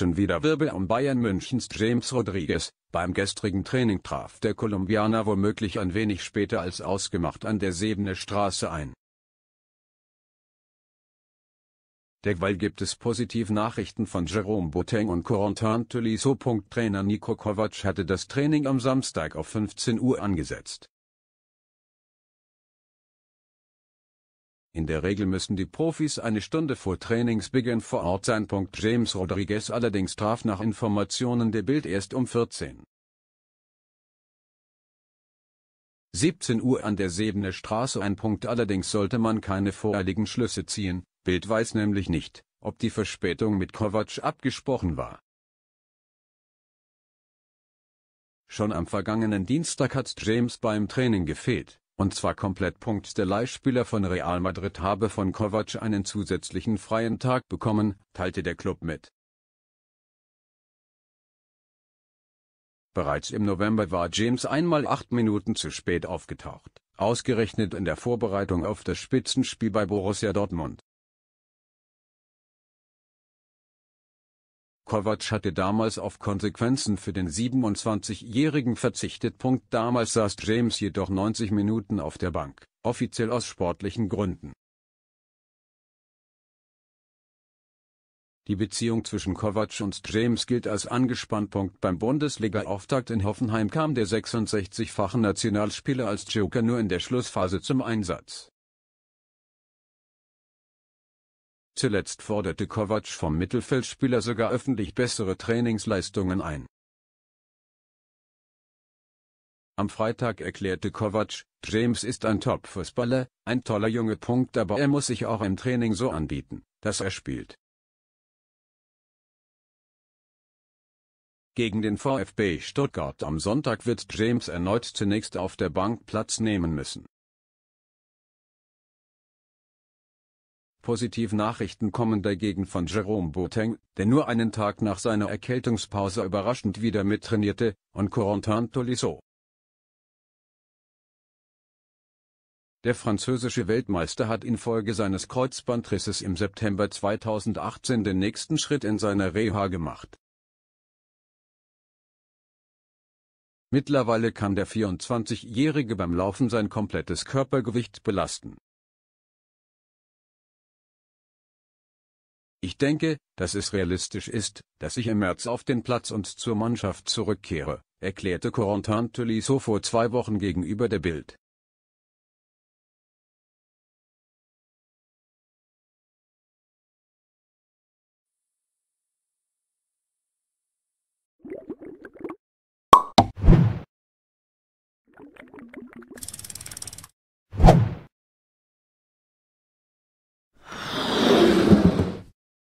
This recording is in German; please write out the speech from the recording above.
schon wieder Wirbel um Bayern Münchens James Rodriguez. Beim gestrigen Training traf der Kolumbianer womöglich ein wenig später als ausgemacht an der Sebener Straße ein. Derweil gibt es positive Nachrichten von Jerome Boateng und Corentin Tolisso. Trainer Nico Kovac hatte das Training am Samstag auf 15 Uhr angesetzt. In der Regel müssen die Profis eine Stunde vor Trainingsbeginn vor Ort sein. James Rodriguez allerdings traf nach Informationen der Bild erst um 14. 17 Uhr an der Sebener Straße ein Punkt allerdings sollte man keine voreiligen Schlüsse ziehen, Bild weiß nämlich nicht, ob die Verspätung mit Kovac abgesprochen war. Schon am vergangenen Dienstag hat James beim Training gefehlt, und zwar komplett. Punkt. Der Leihspieler von Real Madrid habe von Kovac einen zusätzlichen freien Tag bekommen, teilte der Club mit. Bereits im November war James einmal acht Minuten zu spät aufgetaucht, ausgerechnet in der Vorbereitung auf das Spitzenspiel bei Borussia Dortmund. Kovac hatte damals auf Konsequenzen für den 27-Jährigen verzichtet. Damals saß James jedoch 90 Minuten auf der Bank, offiziell aus sportlichen Gründen. Die Beziehung zwischen Kovac und James gilt als angespannt. Beim Bundesliga-Auftakt in Hoffenheim kam der 66-fache Nationalspieler als Joker nur in der Schlussphase zum Einsatz. Zuletzt forderte Kovac vom Mittelfeldspieler sogar öffentlich bessere Trainingsleistungen ein. Am Freitag erklärte Kovac, James ist ein Top-Fußballer, ein toller Junge. Punkt, aber er muss sich auch im Training so anbieten, dass er spielt. Gegen den VfB Stuttgart am Sonntag wird James erneut zunächst auf der Bank Platz nehmen müssen. Positiv Nachrichten kommen dagegen von Jerome Boateng, der nur einen Tag nach seiner Erkältungspause überraschend wieder mittrainierte, und Corentin Tolisso. Der französische Weltmeister hat infolge seines Kreuzbandrisses im September 2018 den nächsten Schritt in seiner Reha gemacht. Mittlerweile kann der 24-Jährige beim Laufen sein komplettes Körpergewicht belasten Ich denke, dass es realistisch ist, dass ich im März auf den Platz und zur Mannschaft zurückkehre, erklärte Corentin Tolisso vor zwei Wochen gegenüber der Bild.